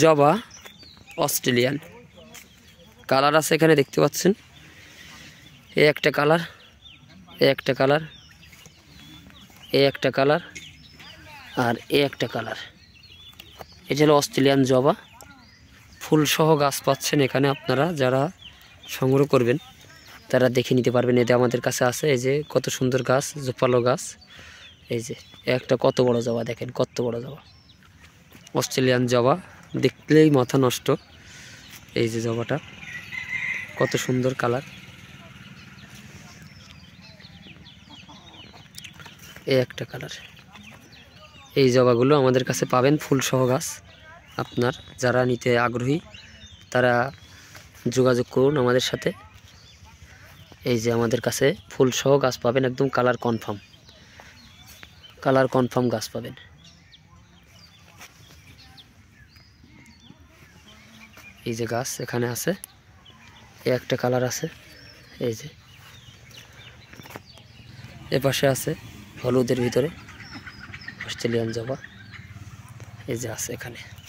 জবা Australian colour আছে এখানে দেখতে পাচ্ছেন এই একটা কালার এই একটা কালার এই একটা কালার আর এই একটা কালার এটা হলো অস্ট্রেলিয়ান জবা ফুলসহ গাছ পাচ্ছেন এখানে আপনারা যারা সংগ্রহ করবেন তারা দেখে নিতে পারবেন এতে আমাদের কাছে আছে এই যে কত সুন্দর গাছ জোপালো গাছ এই যে একটা কত বড় জবা দেখেন কত বড় জবা অস্ট্রেলিয়ান জবা দেখলেই মাথা নষ্ট এই যে জবাটা কত সুন্দর কালার এই একটা কালার এই জবাগুলো আমাদের কাছে পাবেন ফুলসহ গাছ আপনার যারা নিতে আগ্রহী তারা যোগাযোগ করুন আমাদের সাথে এই যে আমাদের কাছে ফুলসহ গাছ পাবেন একদম কালার কনফার্ম কালার কনফার্ম গাছ পাবেন এই যে গাছ এখানে আছে এই একটা কালার আছে এই যে এ পাশে আছে হলুদের ভিতরে অস্ট্রেলিয়ান জবা এই যে আছে এখানে